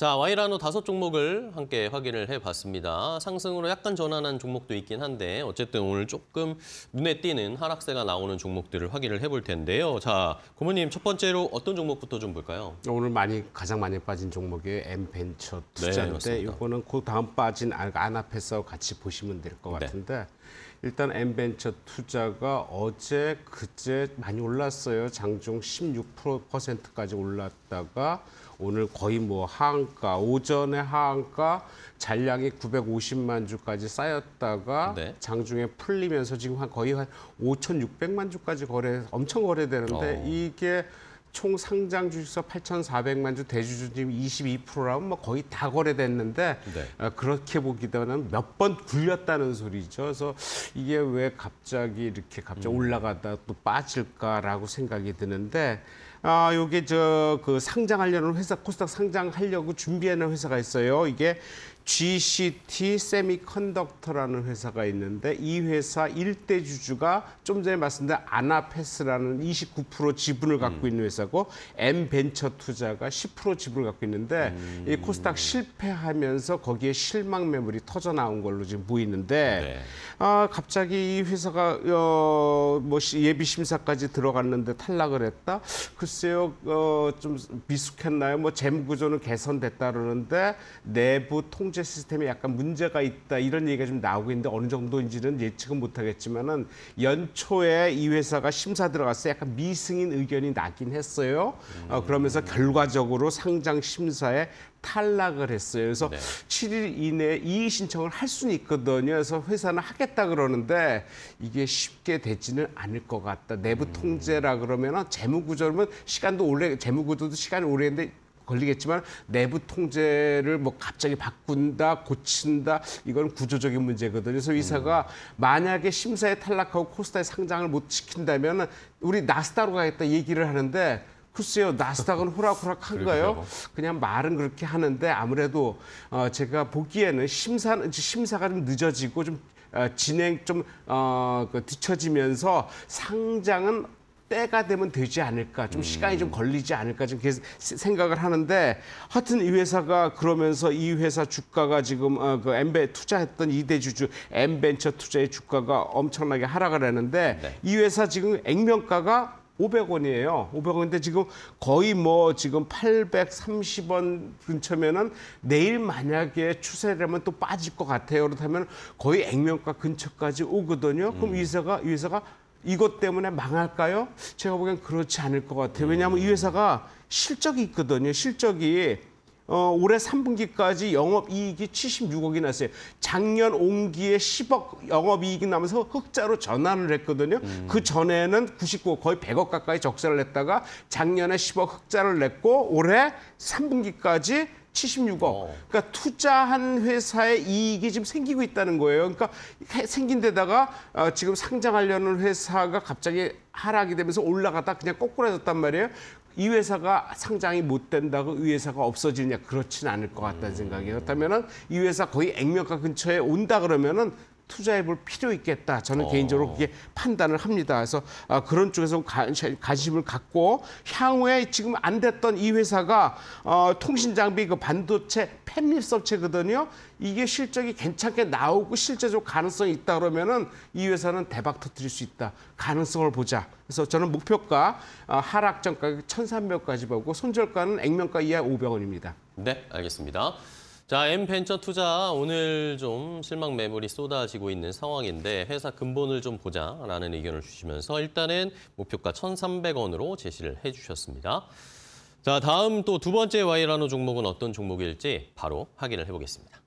자, 와이라노 다섯 종목을 함께 확인을 해봤습니다. 상승으로 약간 전환한 종목도 있긴 한데 어쨌든 오늘 조금 눈에 띄는 하락세가 나오는 종목들을 확인을 해 볼 텐데요. 자, 고모님 첫 번째로 어떤 종목부터 좀 볼까요? 오늘 많이 가장 많이 빠진 종목이 엠벤처 네, 투자인데 네, 이거는 그 다음 빠진 안앞에서 같이 보시면 될것 네. 같은데 네. 일단 엠벤처 투자가 어제 그제 많이 올랐어요. 장중 16%까지 올랐다가 오늘 거의 뭐 하한가 오전에 하한가 잔량이 950만 주까지 쌓였다가 네. 장중에 풀리면서 지금 한 거의 한 5,600만 주까지 거래 엄청 거래되는데 어. 이게 총 상장 주식수 8,400만 주, 대주주 지금 22%라면 뭐 거의 다 거래됐는데 네. 어, 그렇게 보기에다는몇 번 굴렸다는 소리죠. 그래서 이게 왜 갑자기 이렇게 갑자기 음. 올라가다 또 빠질까라고 생각이 드는데 아, 요게 저 그 상장하려는 회사 코스닥 상장하려고 준비하는 회사가 있어요. 이게 GCT 세미컨덕터라는 회사가 있는데 이 회사 일대 주주가 좀 전에 말씀드린 아나패스라는 29% 지분을 갖고 있는 회사고 엠벤처 투자가 10% 지분을 갖고 있는데 음. 이 코스닥 실패하면서 거기에 실망 매물이 터져 나온 걸로 지금 보이는데 네. 아, 갑자기 이 회사가 어, 뭐 예비 심사까지 들어갔는데 탈락을 했다. 글쎄요 어, 좀 미숙했나요? 뭐 재무 구조는 개선됐다 그러는데 내부 통제 경제 시스템에 약간 문제가 있다 이런 얘기가 좀 나오고 있는데 어느 정도인지는 예측은 못하겠지만은 연초에 이 회사가 심사 들어갔을 때 약간 미승인 의견이 나긴 했어요. 어, 그러면서 결과적으로 상장 심사에 탈락을 했어요. 그래서 네. 7일 이내에 이의 신청을 할 수는 있거든요. 그래서 회사는 하겠다 그러는데 이게 쉽게 되지는 않을 것 같다. 내부 음. 통제라 그러면 재무 구조는 시간도 오래 재무 구조도 시간이 오래인데 걸리겠지만 내부 통제를 뭐 갑자기 바꾼다, 고친다 이건 구조적인 문제거든요. 그래서 의사가 음. 만약에 심사에 탈락하고 코스닥에 상장을 못 시킨다면 우리 나스닥으로 가겠다 얘기를 하는데 글쎄요, 나스닥은 호락호락한가요? 그냥 말은 그렇게 하는데 아무래도 어, 제가 보기에는 심사 심사가 좀 늦어지고 좀 어, 진행 좀 어, 그 뒤처지면서 상장은 때가 되면 되지 않을까, 좀 시간이 좀 음. 걸리지 않을까 좀금 계속 생각을 하는데 하여튼 이 회사가 그러면서 이 회사 주가가 지금 어, 그 엠베 투자했던 이대 주주 엠벤처 투자의 주가가 엄청나게 하락을 했는데 네. 이 회사 지금 액면가가 500원이에요. 500원인데 지금 거의 뭐 지금 830원 근처면은 내일 만약에 추세라면 또 빠질 것 같아요. 그렇다면 거의 액면가 근처까지 오거든요. 그럼 음. 이 회사가 이 회사가 이것 때문에 망할까요? 제가 보기엔 그렇지 않을 것 같아요. 왜냐하면 이 회사가 실적이 있거든요. 실적이 어, 올해 3분기까지 영업이익이 76억이 났어요. 작년 온기에 10억 영업이익이 나면서 흑자로 전환을 했거든요. 음. 그 전에는 99억 거의 100억 가까이 적자를 냈다가 작년에 10억 흑자를 냈고 올해 3분기까지 176억. 어. 그러니까 투자한 회사의 이익이 지금 생기고 있다는 거예요. 그러니까 생긴 데다가 어, 지금 상장하려는 회사가 갑자기 하락이 되면서 올라갔다 그냥 거꾸라졌단 말이에요. 이 회사가 상장이 못 된다고 이 회사가 없어지냐 느 그렇진 않을 것 같다는 생각이 에요 그렇다면이 회사 거의 액면가 근처에 온다 그러면은 투자해 볼 필요 있겠다. 저는 어. 개인적으로 그게 판단을 합니다. 그래서 아, 그런 쪽에서 관심을 갖고 향후에 지금 안 됐던 이 회사가 어, 통신 장비 그 반도체 팹립 업체거든요. 이게 실적이 괜찮게 나오고 실제적 가능성이 있다 그러면은 이 회사는 대박 터뜨릴 수 있다. 가능성을 보자. 그래서 저는 목표가 하락 전가 1,300까지 보고 손절가는 액면가 이하 500원입니다. 네, 알겠습니다. 자, M벤처 투자 오늘 좀 실망 매물이 쏟아지고 있는 상황인데 회사 근본을 좀 보자라는 의견을 주시면서 일단은 목표가 1,300원으로 제시를 해주셨습니다. 자, 다음 또 두 번째 와이라노 종목은 어떤 종목일지 바로 확인을 해보겠습니다.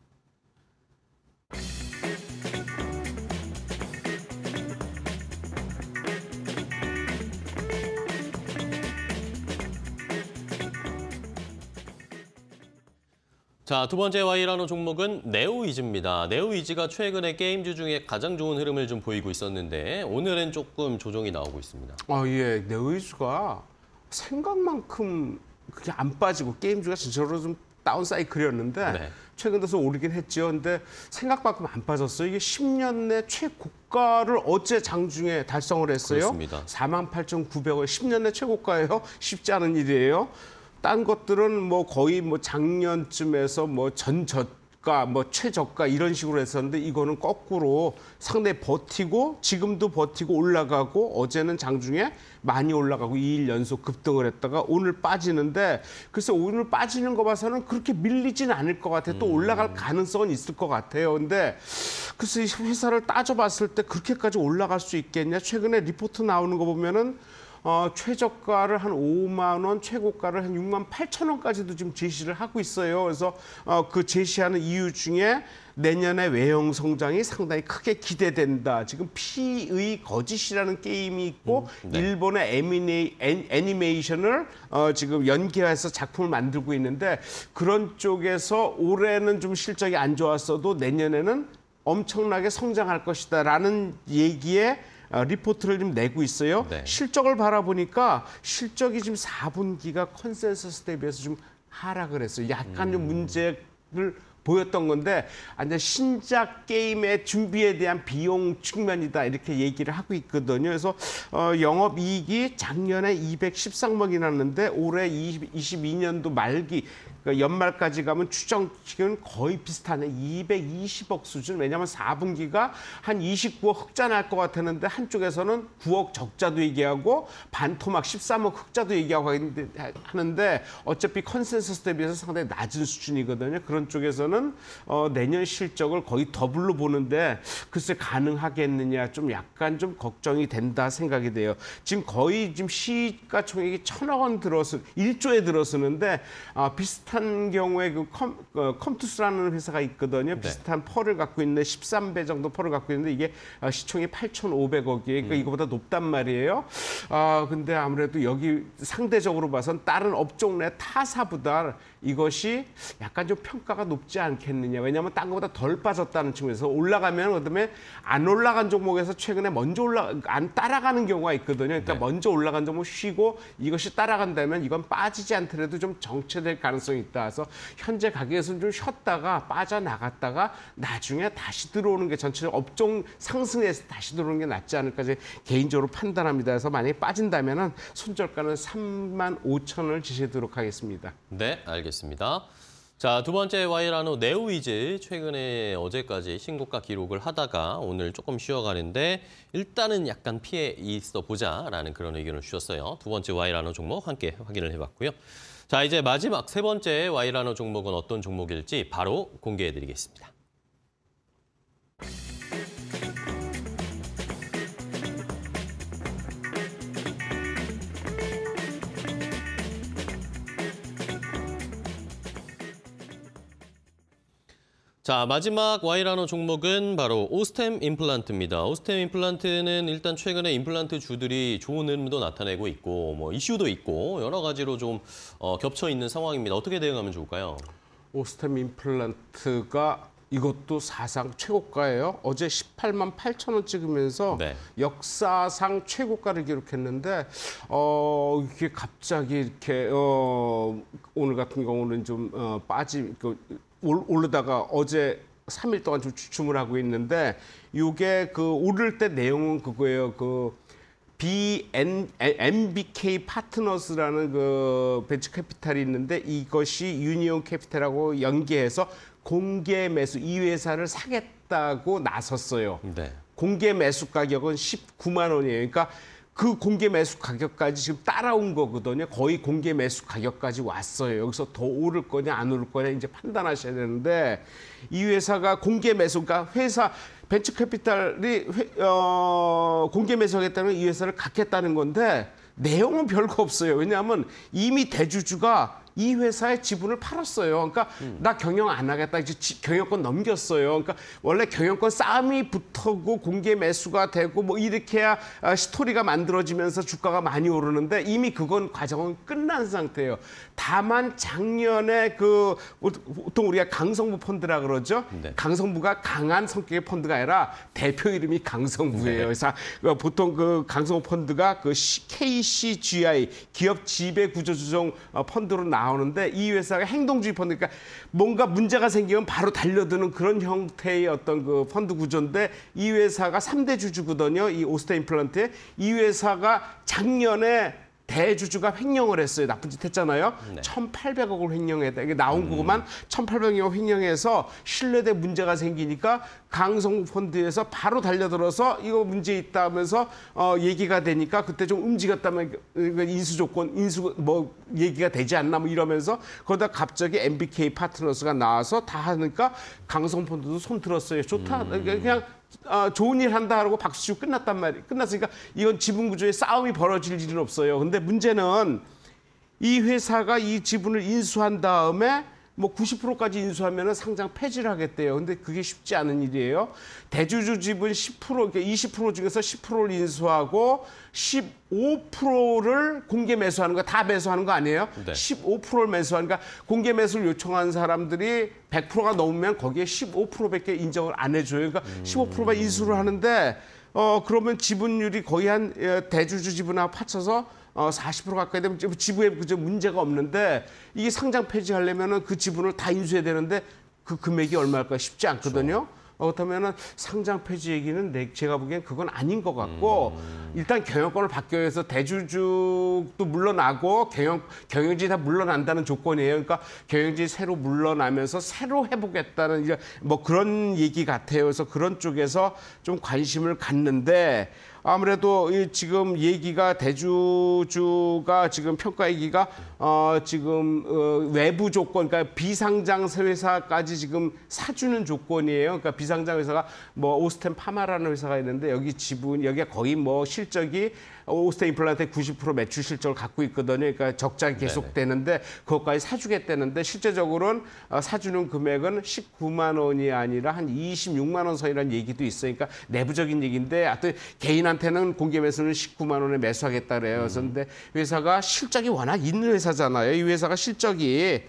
자, 두 번째 Y라는 종목은 네오이즈입니다. 네오이즈가 최근에 게임주 중에 가장 좋은 흐름을 좀 보이고 있었는데 오늘은 조금 조정이 나오고 있습니다. 아, 예. 네오이즈가 생각만큼 그게 안 빠지고 게임주가 진짜로 좀 다운 사이클이었는데 네. 최근 들어서 오르긴 했죠. 근데 생각만큼 안 빠졌어요. 이게 10년 내 최고가를 어제 장중에 달성을 했어요. 그렇습니다. 48,900원. 10년 내 최고가예요. 쉽지 않은 일이에요. 딴 것들은 뭐 거의 뭐 작년쯤에서 뭐 전저 가뭐 최저가 이런 식으로 했었는데 이거는 거꾸로 상대 버티고 지금도 버티고 올라가고 어제는 장중에 많이 올라가고 2일 연속 급등을 했다가 오늘 빠지는데 글쎄 오늘 빠지는 거 봐서는 그렇게 밀리진 않을 것 같아요. 또 올라갈 음. 가능성은 있을 것 같아요. 근데 글쎄 회사를 따져봤을 때 그렇게까지 올라갈 수 있겠냐. 최근에 리포트 나오는 거 보면은 어, 최저가를 한 5만 원, 최고가를 한 6만 8천 원까지도 지금 제시를 하고 있어요. 그래서 어, 그 제시하는 이유 중에 내년에 외형 성장이 상당히 크게 기대된다. 지금 피의 e 거짓이라는 게임이 있고 음, 네. 일본의 애미네, 애, 니메이션을 어, 지금 연기해서 작품을 만들고 있는데 그런 쪽에서 올해는 좀 실적이 안 좋았어도 내년에는 엄청나게 성장할 것이다라는 얘기에 아, 리포트를 좀 내고 있어요. 네. 실적을 바라보니까 실적이 지금 4분기가 컨센서스 대비해서 좀 하락을 했어요. 약간 음. 좀 문제를 보였던 건데 완전 아, 신작 게임의 준비에 대한 비용 측면이다 이렇게 얘기를 하고 있거든요. 그래서 어, 영업 이익이 작년에 213억이 났는데 올해 20, 22년도 말기 그러니까 연말까지 가면 추정치는 거의 비슷하네. 220억 수준. 왜냐하면 4분기가 한 29억 흑자 날 것 같았는데 한쪽에서는 9억 적자도 얘기하고 반토막 13억 흑자도 얘기하고 하는데 어차피 컨센서스 대비해서 상당히 낮은 수준이거든요. 그런 쪽에서는 어, 내년 실적을 거의 더블로 보는데 글쎄 가능하겠느냐 좀 약간 좀 걱정이 된다 생각이 돼요. 지금 거의 지금 시가총액이 천억 원 들어서 1조에 들어서는데 아, 비슷한 비슷한 경우에 그 컴, 어, 컴투스라는 회사가 있거든요. 네. 비슷한 펄을 갖고 있는데 13배 정도 펄을 갖고 있는데 이게 아, 시총이 8,500억이에요. 그러니까 음. 이거보다 높단 말이에요. 아 근데 아무래도 여기 상대적으로 봐선 다른 업종 내 타사보다 이것이 약간 좀 평가가 높지 않겠느냐. 왜냐하면 딴 거보다 덜 빠졌다는 측면에서 올라가면 그다음에 안 올라간 종목에서 최근에 먼저 올라 안 따라가는 경우가 있거든요. 그러니까 네. 먼저 올라간 종목 쉬고 이것이 따라간다면 이건 빠지지 않더라도 좀 정체될 가능성이 있다. 그래서 현재 가격에서는 좀 쉬었다가 빠져나갔다가 나중에 다시 들어오는 게 전체 업종 상승에서 다시 들어오는 게 낫지 않을까 개인적으로 판단합니다. 그래서 만약에 빠진다면 손절가는 3만 5천 을 지시하도록 하겠습니다. 네, 알겠습니다. 자, 두 번째 와이라노 네오이즈 최근에 어제까지 신고가 기록을 하다가 오늘 조금 쉬어가는데 일단은 약간 피해 있어 보자라는 그런 의견을 주셨어요. 두 번째 와이라노 종목 함께 확인을 해봤고요. 자, 이제 마지막 세 번째 와이라노 종목은 어떤 종목일지 바로 공개해드리겠습니다. 자, 마지막 Y라는 종목은 바로 오스템 임플란트입니다. 오스템 임플란트는 일단 최근에 임플란트 주들이 좋은 흐름도 나타내고 있고 뭐 이슈도 있고 여러 가지로 좀 어, 겹쳐 있는 상황입니다. 어떻게 대응하면 좋을까요? 오스템 임플란트가 이것도 사상 최고가예요. 어제 18만 8천 원 찍으면서 네. 역사상 최고가를 기록했는데 어 이게 갑자기 이렇게 어 오늘 같은 경우는 좀 어, 빠지 그 오르다가 어제 3일 동안 좀주춤 하고 있는데 이게 그 오를 때 내용은 그거예요. 그 BN, MBK 파트너스라는 그 벤처 캐피탈이 있는데 이것이 유니온 캐피탈하고 연계해서 공개 매수 이 회사를 사겠다고 나섰어요. 네. 공개 매수 가격은 19만 원이에요. 그러니까 그 공개 매수 가격까지 지금 따라온 거거든요. 거의 공개 매수 가격까지 왔어요. 여기서 더 오를 거냐 안 오를 거냐 이제 판단하셔야 되는데 이 회사가 공개 매수 그러니까 회사 벤처캐피탈이 어, 공개 매수하겠다는 이 회사를 갖겠다는 건데 내용은 별거 없어요. 왜냐하면 이미 대주주가 이 회사의 지분을 팔았어요. 그러니까 음. 나 경영 안 하겠다. 이제 지, 경영권 넘겼어요. 그러니까 원래 경영권 싸움이 붙어고 공개 매수가 되고 뭐 이렇게 해야 아, 스토리가 만들어지면서 주가가 많이 오르는데 이미 그건 과정은 끝난 상태예요. 다만 작년에 그 보통 우리가 강성부 펀드라 그러죠. 네. 강성부가 강한 성격의 펀드가 아니라 대표 이름이 강성부예요. 네. 그래서 그 보통 그 강성부 펀드가 그 KCGI 기업 지배 구조 조정 어, 펀드로 나 나오는데 이 회사가 행동주의 펀드 니까 그러니까 뭔가 문제가 생기면 바로 달려드는 그런 형태의 어떤 그 펀드 구조인데 이 회사가 3대 주주거든요. 이 오스테인 플란트에 이 회사가 작년에 대주주가 횡령을 했어요. 나쁜 짓 했잖아요. 네. 1,800억을 횡령했다. 이게 나온 거만 음. 1,800억을 횡령해서 신뢰대 문제가 생기니까 강성 펀드에서 바로 달려들어서 이거 문제 있다 하면서 어, 얘기가 되니까 그때 좀 움직였다면 인수 조건, 인수 뭐 얘기가 되지 않나 뭐 이러면서 거기다 갑자기 MBK 파트너스가 나와서 다 하니까 강성 펀드도 손 들었어요. 좋다. 음. 그러니까 그냥 아, 좋은 일 한다라고 박수치고 끝났단 말이 끝났으니까 이건 지분 구조의 싸움이 벌어질 일은 없어요. 근데 문제는 이 회사가 이 지분을 인수한 다음에 뭐 90%까지 인수하면 상장 폐지를 하겠대요. 근데 그게 쉽지 않은 일이에요. 대주주 지분 10%, 그러니까 20% 중에서 10%를 인수하고 15%를 공개 매수하는 거 다 매수하는 거 아니에요? 네. 15%를 매수하니까 그러니까 공개 매수를 요청한 사람들이 100%가 넘으면 거기에 15%밖에 인정을 안 해줘요. 그러니까 음. 15%만 인수를 하는데 어 그러면 지분율이 거의 한 예, 대주주 지분하고 합쳐서 어, 40% 가까이 되면 지부에 그저 문제가 없는데 이게 상장 폐지하려면은 그 지분을 다 인수해야 되는데 그 금액이 얼마일까 쉽지 않거든요. 그렇죠. 어, 그렇다면은 상장 폐지 얘기는 내, 제가 보기엔 그건 아닌 것 같고 음. 일단 경영권을 바뀌어 서 대주주도 물러나고 경영 경영진이 다 물러난다는 조건이에요. 그러니까 경영진이 새로 물러나면서 새로 해보겠다는 이제 뭐 그런 얘기 같아요. 그래서 그런 쪽에서 좀 관심을 갖는데 아무래도 이 지금 얘기가 대주주가 지금 평가 얘기가 어 지금 어 외부 조건 그러니까 비상장 회사까지 지금 사주는 조건이에요. 그러니까 비상장 회사가 뭐 오스템 파마라는 회사가 있는데 여기 지분 여기가 거의 뭐 실적이 어, 오스테 임플란트의 90% 매출 실적을 갖고 있거든요. 그러니까 적자가 계속되는데 그것까지 사주겠다는데 실제적으로는 어, 사주는 금액은 19만 원이 아니라 한 26만 원 선이라는 얘기도 있으니까 내부적인 얘기인데 하여튼 개인한테는 공개 매수는 19만 원에 매수하겠다 그래요. 그래서 음. 근데 회사가 실적이 워낙 있는 회사잖아요. 이 회사가 실적이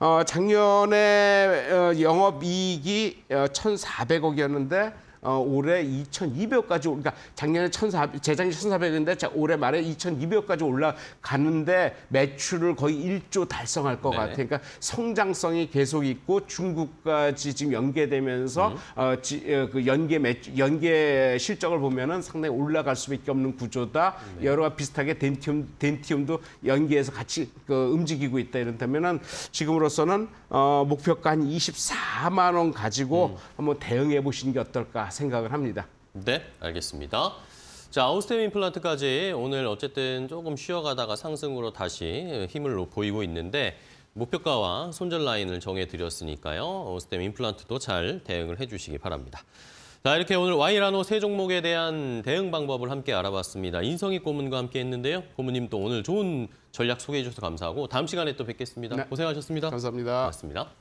어, 작년에 어, 영업이익이 어, 1,400억이었는데 어, 올해 2,200까지 그러니까 작년에 1,400, 재작년 1,400인데 올해 말에 2,200까지 올라가는데 매출을 거의 1조 달성할 것네 같아요. 그러니까 성장성이 계속 있고 중국까지 지금 연계되면서 음. 어, 지, 어, 그 연계 매출, 연계 실적을 보면은 상당히 올라갈 수밖에 없는 구조다. 네. 여러와 비슷하게 덴티움 덴티움도 연계해서 같이 그 움직이고 있다 이런다면은 지금으로서는 어, 목표가 한 24만 원 가지고 음. 한번 대응해 보시는 게 어떨까 생각을 합니다. 네, 알겠습니다. 자, 아우스템 임플란트까지 오늘 어쨌든 조금 쉬어가다가 상승으로 다시 힘을 보이고 있는데 목표가와 손절 라인을 정해드렸으니까요. 아우스템 임플란트도 잘 대응을 해주시기 바랍니다. 자, 이렇게 오늘 와이라노 세 종목에 대한 대응 방법을 함께 알아봤습니다. 인성희 고문과 함께 했는데요. 고문님 또 오늘 좋은 전략 소개해 주셔서 감사하고 다음 시간에 또 뵙겠습니다. 네. 고생하셨습니다. 감사합니다. 고맙습니다.